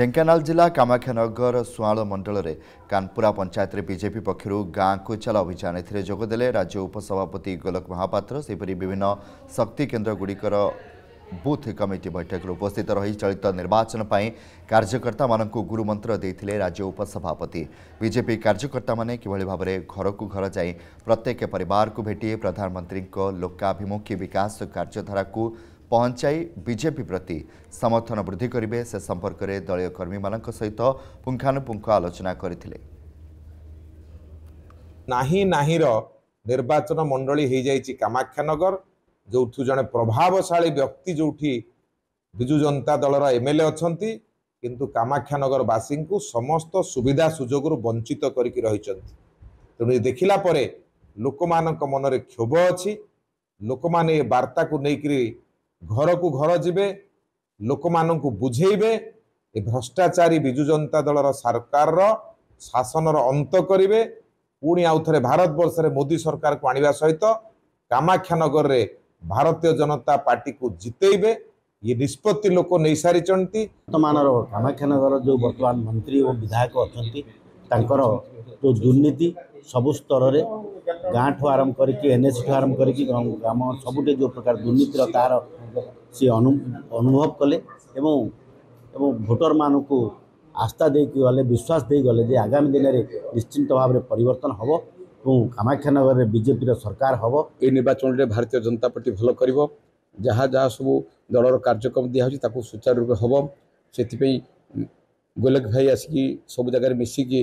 ଢେଙ୍କାନାଳ ଜିଲ୍ଲା କାମାକ୍ଷାନଗର ସୁଆଳ ମଣ୍ଡଳରେ କାନପୁରା ପଞ୍ଚାୟତରେ ବିଜେପି ପକ୍ଷରୁ ଗାଁକୁ ଚାଲ ଅଭିଯାନ ଏଥିରେ ଯୋଗଦେଲେ ରାଜ୍ୟ ଉପସଭାପତି ଗୋଲକ ମହାପାତ୍ର ସେହିପରି ବିଭିନ୍ନ ଶକ୍ତିକେନ୍ଦ୍ରଗୁଡ଼ିକର ବୁଥ୍ କମିଟି ବୈଠକରେ ଉପସ୍ଥିତ ରହି ଚଳିତ ନିର୍ବାଚନ ପାଇଁ କାର୍ଯ୍ୟକର୍ତ୍ତାମାନଙ୍କୁ ଗୁରୁମନ୍ତ୍ର ଦେଇଥିଲେ ରାଜ୍ୟ ଉପସଭାପତି ବିଜେପି କାର୍ଯ୍ୟକର୍ତ୍ତାମାନେ କିଭଳି ଭାବରେ ଘରକୁ ଘର ଯାଇ ପ୍ରତ୍ୟେକ ପରିବାରକୁ ଭେଟି ପ୍ରଧାନମନ୍ତ୍ରୀଙ୍କ ଲୋକାଭିମୁଖୀ ବିକାଶ କାର୍ଯ୍ୟଧାରାକୁ ପହଞ୍ଚାଇ ବିଜେପି ପ୍ରତି ସମର୍ଥନ ବୃଦ୍ଧି କରିବେ ସେ ସମ୍ପର୍କରେ ଦଳୀୟ କର୍ମୀମାନଙ୍କ ସହିତ ପୁଙ୍ଖାନୁପୁଙ୍ଖ ଆଲୋଚନା କରିଥିଲେ ନାହିଁ ନାହିଁର ନିର୍ବାଚନ ମଣ୍ଡଳୀ ହେଇଯାଇଛି କାମାକ୍ଷାନଗର ଯେଉଁଠୁ ଜଣେ ପ୍ରଭାବଶାଳୀ ବ୍ୟକ୍ତି ଯେଉଁଠି ବିଜୁ ଜନତା ଦଳର ଏମ୍ ଏଲ୍ ଏ ଅଛନ୍ତି କିନ୍ତୁ କାମାକ୍ଷାନଗରବାସୀଙ୍କୁ ସମସ୍ତ ସୁବିଧା ସୁଯୋଗରୁ ବଞ୍ଚିତ କରିକି ରହିଛନ୍ତି ତେଣୁ ଦେଖିଲା ପରେ ଲୋକମାନଙ୍କ ମନରେ କ୍ଷୋଭ ଅଛି ଲୋକମାନେ ଏ ବାର୍ତ୍ତାକୁ ନେଇକରି ଘରକୁ ଘର ଯିବେ ଲୋକମାନଙ୍କୁ ବୁଝେଇବେ ଏ ଭ୍ରଷ୍ଟାଚାରୀ ବିଜୁ ଜନତା ଦଳର ସରକାରର ଶାସନର ଅନ୍ତ କରିବେ ପୁଣି ଆଉଥରେ ଭାରତବର୍ଷରେ ମୋଦି ସରକାରକୁ ଆଣିବା ସହିତ କାମାକ୍ଷାନଗରରେ ଭାରତୀୟ ଜନତା ପାର୍ଟିକୁ ଜିତେଇବେ ଇଏ ନିଷ୍ପତ୍ତି ଲୋକ ନେଇସାରିଛନ୍ତି ବର୍ତ୍ତମାନର କାମାକ୍ଷାନଗର ଯେଉଁ ବର୍ତ୍ତମାନ ମନ୍ତ୍ରୀ ଓ ବିଧାୟକ ଅଛନ୍ତି ତାଙ୍କର ଯେଉଁ ଦୁର୍ନୀତି ସବୁ ସ୍ତରରେ ଗାଁଠୁ ଆରମ୍ଭ କରିକି ଏନ୍ଏସ୍ଠୁ ଆରମ୍ଭ କରିକି ଗ୍ରାମ ସବୁଠି ଯେଉଁ ପ୍ରକାର ଦୁର୍ନୀତିର ତାହାର ସେ ଅନୁଭବ କଲେ ଏବଂ ଏବଂ ଭୋଟରମାନଙ୍କୁ ଆସ୍ଥା ଦେଇକି ଗଲେ ବିଶ୍ୱାସ ଦେଇଗଲେ ଯେ ଆଗାମୀ ଦିନରେ ନିଶ୍ଚିନ୍ତ ଭାବରେ ପରିବର୍ତ୍ତନ ହେବ ଏବଂ କାମାକ୍ଷାନଗରରେ ବିଜେପିର ସରକାର ହେବ ଏ ନିର୍ବାଚନରେ ଭାରତୀୟ ଜନତା ପାର୍ଟି ଭଲ କରିବ ଯାହା ଯାହା ସବୁ ଦଳର କାର୍ଯ୍ୟକ୍ରମ ଦିଆହେଉଛି ତାକୁ ସୁଚାରୁ ରୂପେ ହେବ ସେଥିପାଇଁ ଗୋଲେଖ ଭାଇ ଆସିକି ସବୁ ଜାଗାରେ ମିଶିକି